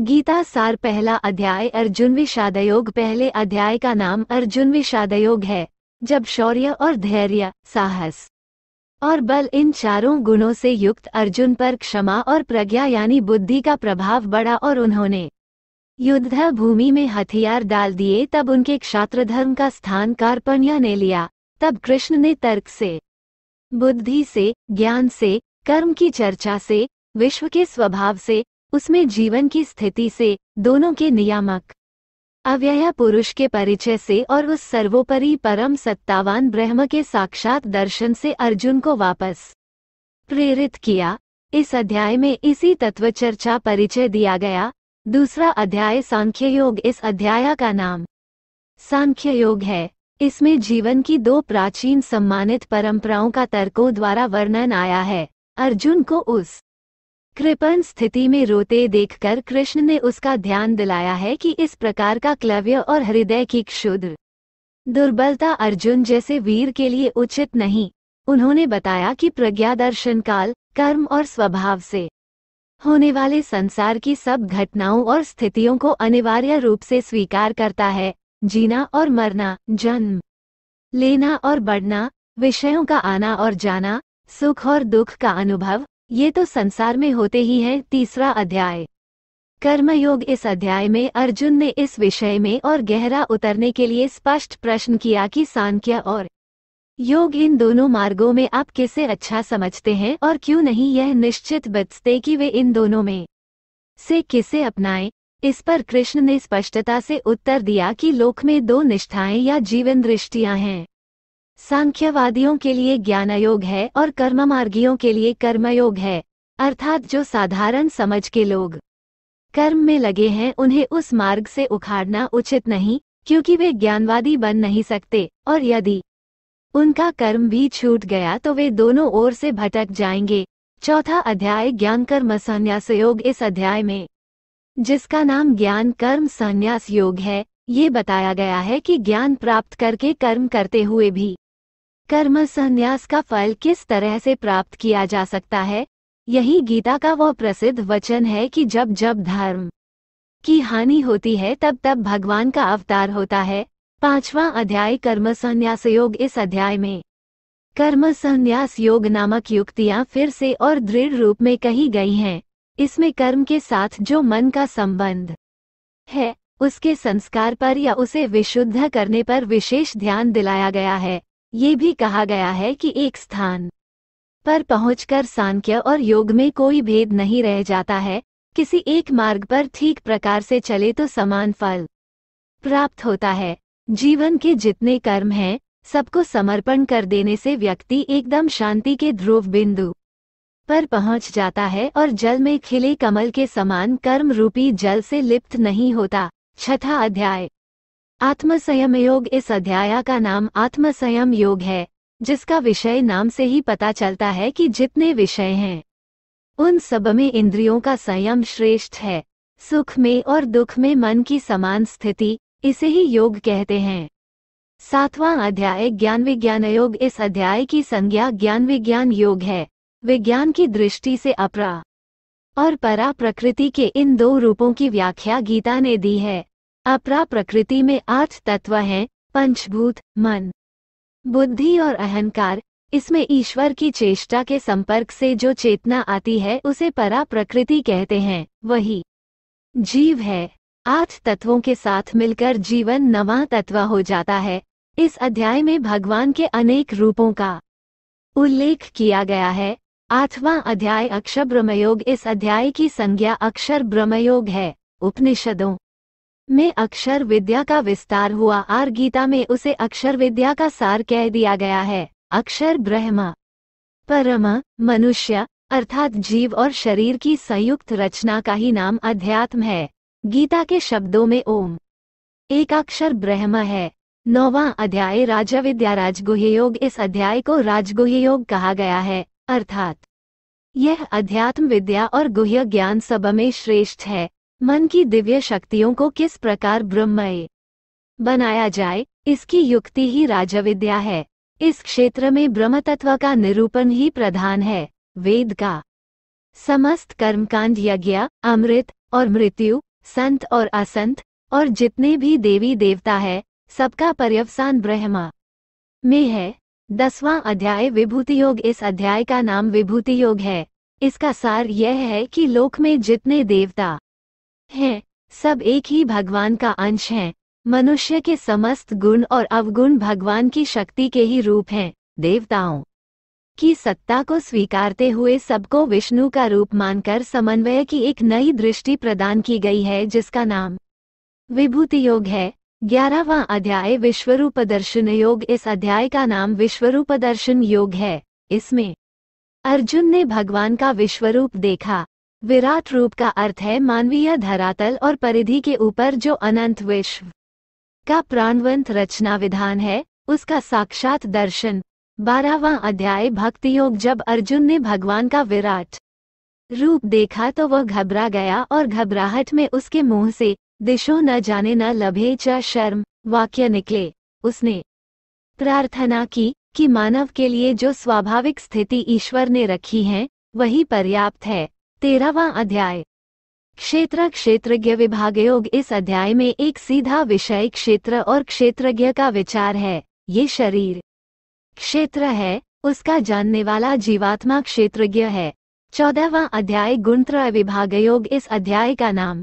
गीता सार पहला अध्याय अर्जुन विषादयोग पहले अध्याय का नाम अर्जुन विषादयोग है जब शौर्य और धैर्य साहस और बल इन चारों गुणों से युक्त अर्जुन पर क्षमा और प्रज्ञा यानी बुद्धि का प्रभाव बढ़ा और उन्होंने युद्ध भूमि में हथियार डाल दिए तब उनके क्षात्रधर्म का स्थान कार्पण्य ने लिया तब कृष्ण ने तर्क से बुद्धि से ज्ञान से कर्म की चर्चा से विश्व के स्वभाव से उसमें जीवन की स्थिति से दोनों के नियामक अव्यय पुरुष के परिचय से और उस सर्वोपरि परम सत्तावान ब्रह्म के साक्षात दर्शन से अर्जुन को वापस प्रेरित किया इस अध्याय में इसी तत्व चर्चा परिचय दिया गया दूसरा अध्याय सांख्य योग इस अध्याय का नाम सांख्य योग है इसमें जीवन की दो प्राचीन सम्मानित परंपराओं का तर्कों द्वारा वर्णन आया है अर्जुन को उस कृपण स्थिति में रोते देखकर कृष्ण ने उसका ध्यान दिलाया है कि इस प्रकार का क्लव्य और हृदय की क्षुद्र दुर्बलता अर्जुन जैसे वीर के लिए उचित नहीं उन्होंने बताया कि दर्शन काल कर्म और स्वभाव से होने वाले संसार की सब घटनाओं और स्थितियों को अनिवार्य रूप से स्वीकार करता है जीना और मरना जन्म लेना और बढ़ना विषयों का आना और जाना सुख और दुख का अनुभव ये तो संसार में होते ही हैं तीसरा अध्याय कर्मयोग इस अध्याय में अर्जुन ने इस विषय में और गहरा उतरने के लिए स्पष्ट प्रश्न किया कि सांख्य और योग इन दोनों मार्गों में आप किसे अच्छा समझते हैं और क्यों नहीं यह निश्चित बचते कि वे इन दोनों में से किसे अपनाएं इस पर कृष्ण ने स्पष्टता से उत्तर दिया कि लोक में दो निष्ठाएं या जीवन दृष्टियां हैं सांख्यवादियों के लिए ज्ञान योग है और कर्ममार्गियों के लिए कर्मयोग है अर्थात जो साधारण समझ के लोग कर्म में लगे हैं उन्हें उस मार्ग से उखाड़ना उचित नहीं क्योंकि वे ज्ञानवादी बन नहीं सकते और यदि उनका कर्म भी छूट गया तो वे दोनों ओर से भटक जाएंगे चौथा अध्याय ज्ञान कर्म संन्यास योग इस अध्याय में जिसका नाम ज्ञान कर्म संन्यास योग है ये बताया गया है कि ज्ञान प्राप्त करके कर्म करते हुए भी कर्म संन्यास का फल किस तरह से प्राप्त किया जा सकता है यही गीता का वह प्रसिद्ध वचन है कि जब जब धर्म की हानि होती है तब तब भगवान का अवतार होता है पांचवा अध्याय कर्म संन्यास योग इस अध्याय में कर्म संन्यास योग नामक युक्तियां फिर से और दृढ़ रूप में कही गई हैं इसमें कर्म के साथ जो मन का संबंध है उसके संस्कार पर या उसे विशुद्ध करने पर विशेष ध्यान दिलाया गया है ये भी कहा गया है कि एक स्थान पर पहुंचकर सांख्य और योग में कोई भेद नहीं रह जाता है किसी एक मार्ग पर ठीक प्रकार से चले तो समान फल प्राप्त होता है जीवन के जितने कर्म हैं सबको समर्पण कर देने से व्यक्ति एकदम शांति के ध्रुव बिंदु पर पहुंच जाता है और जल में खिले कमल के समान कर्म रूपी जल से लिप्त नहीं होता छठा अध्याय आत्मसंयम योग इस अध्याय का नाम आत्मसंयम योग है जिसका विषय नाम से ही पता चलता है कि जितने विषय हैं उन सब में इंद्रियों का संयम श्रेष्ठ है सुख में और दुख में मन की समान स्थिति इसे ही योग कहते हैं सातवां अध्याय ज्ञान विज्ञान योग इस अध्याय की संज्ञा ज्ञान विज्ञान योग है विज्ञान की दृष्टि से अपरा और परा प्रकृति के इन दो रूपों की व्याख्या गीता ने दी है अपरा प्रकृति में आठ तत्व हैं पंचभूत मन बुद्धि और अहंकार इसमें ईश्वर की चेष्टा के संपर्क से जो चेतना आती है उसे परा प्रकृति कहते हैं वही जीव है आठ तत्वों के साथ मिलकर जीवन नवा तत्व हो जाता है इस अध्याय में भगवान के अनेक रूपों का उल्लेख किया गया है आठवां अध्याय अक्षर ब्रह्मयोग इस अध्याय की संज्ञा अक्षर ब्रह्मयोग है उपनिषदों में अक्षर विद्या का विस्तार हुआ आर गीता में उसे अक्षर विद्या का सार कह दिया गया है अक्षर ब्रह्मा परम मनुष्य अर्थात जीव और शरीर की संयुक्त रचना का ही नाम अध्यात्म है गीता के शब्दों में ओम एक अक्षर ब्रह्म है नौवा अध्याय राजविद्या राजगुह्य योग इस अध्याय को राजगुह्य योग कहा गया है अर्थात यह अध्यात्म विद्या और गुह्य ज्ञान सब में श्रेष्ठ है मन की दिव्य शक्तियों को किस प्रकार ब्रह्मय बनाया जाए इसकी युक्ति ही राजविद्या है इस क्षेत्र में ब्रह्म तत्व का निरूपण ही प्रधान है वेद का समस्त कर्मकांड यज्ञ अमृत और मृत्यु संत और असंत और जितने भी देवी देवता है सबका पर्यवसान ब्रह्मा में है दसवां अध्याय विभूति योग इस अध्याय का नाम विभूति योग है इसका सार यह है कि लोक में जितने देवता हैं सब एक ही भगवान का अंश हैं मनुष्य के समस्त गुण और अवगुण भगवान की शक्ति के ही रूप हैं देवताओं की सत्ता को स्वीकारते हुए सबको विष्णु का रूप मानकर समन्वय की एक नई दृष्टि प्रदान की गई है जिसका नाम विभूति योग है ग्यारहवा अध्याय विश्वरूप दर्शन योग इस अध्याय का नाम विश्वरूप दर्शन योग है इसमें अर्जुन ने भगवान का विश्वरूप देखा विराट रूप का अर्थ है मानवीय धरातल और परिधि के ऊपर जो अनंत विश्व का प्राणवंत रचना विधान है उसका साक्षात दर्शन बारहवा अध्याय भक्ति योग जब अर्जुन ने भगवान का विराट रूप देखा तो वह घबरा गया और घबराहट में उसके मुंह से दिशो न जाने न लभे च शर्म वाक्य निकले उसने प्रार्थना की कि मानव के लिए जो स्वाभाविक स्थिति ईश्वर ने रखी है वही पर्याप्त है तेरहवा अध्याय क्षेत्र क्षेत्रज्ञ विभाग योग इस अध्याय में एक सीधा विषय क्षेत्र और क्षेत्रज्ञ का विचार है ये शरीर क्षेत्र है उसका जानने वाला जीवात्मा क्षेत्रज्ञ है चौदहवा अध्याय गुणत्र विभाग योग इस अध्याय का नाम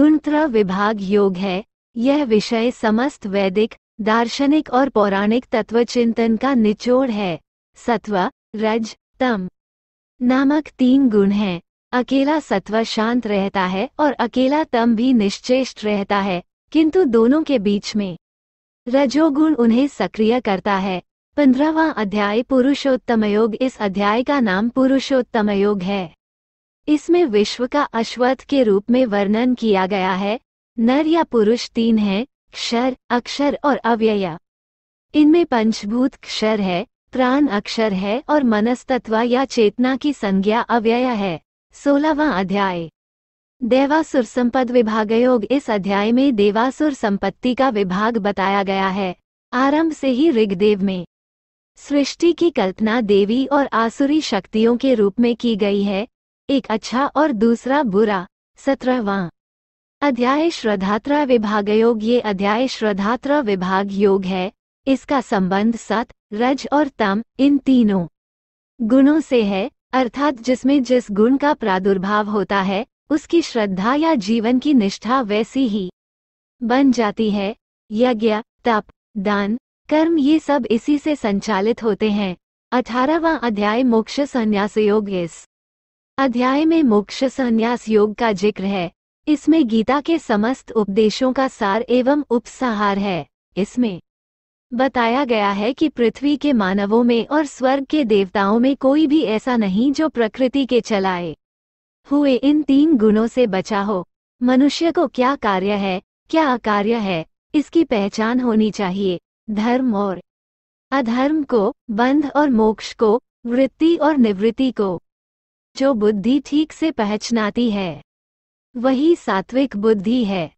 गुणत्र विभाग योग है यह विषय समस्त वैदिक दार्शनिक और पौराणिक तत्व चिंतन का निचोड़ है सत्व रज तम नामक तीन गुण हैं अकेला सत्व शांत रहता है और अकेला तम भी निश्चेष्ट रहता है किंतु दोनों के बीच में रजोगुण उन्हें सक्रिय करता है पंद्रहवा अध्याय पुरुषोत्तम योग इस अध्याय का नाम पुरुषोत्तम योग है इसमें विश्व का अश्वत्थ के रूप में वर्णन किया गया है नर या पुरुष तीन है क्षर अक्षर और अव्यय इनमें पंचभूत क्षर है प्राण अक्षर है और मनस्तत्व या चेतना की संज्ञा अव्यय है सोलहवा अध्याय देवासुर संपद विभाग योग इस अध्याय में देवासुर संपत्ति का विभाग बताया गया है आरंभ से ही ऋग्देव में सृष्टि की कल्पना देवी और आसुरी शक्तियों के रूप में की गई है एक अच्छा और दूसरा बुरा सत्रहवा अध्याय श्रद्धात्र विभाग योग ये अध्याय श्रद्धात्र विभाग योग है इसका संबंध सत रज और तम इन तीनों गुणों से है अर्थात जिसमें जिस गुण का प्रादुर्भाव होता है उसकी श्रद्धा या जीवन की निष्ठा वैसी ही बन जाती है यज्ञ तप दान कर्म ये सब इसी से संचालित होते हैं अठारहवा अध्याय मोक्ष संन्यास योग इस अध्याय में मोक्ष संन्यास योग का जिक्र है इसमें गीता के समस्त उपदेशों का सार एवं उपसहार है इसमें बताया गया है कि पृथ्वी के मानवों में और स्वर्ग के देवताओं में कोई भी ऐसा नहीं जो प्रकृति के चलाए हुए इन तीन गुणों से बचा हो मनुष्य को क्या कार्य है क्या अकार्य है इसकी पहचान होनी चाहिए धर्म और अधर्म को बंध और मोक्ष को वृत्ति और निवृत्ति को जो बुद्धि ठीक से पहचनाती है वही सात्विक बुद्धि है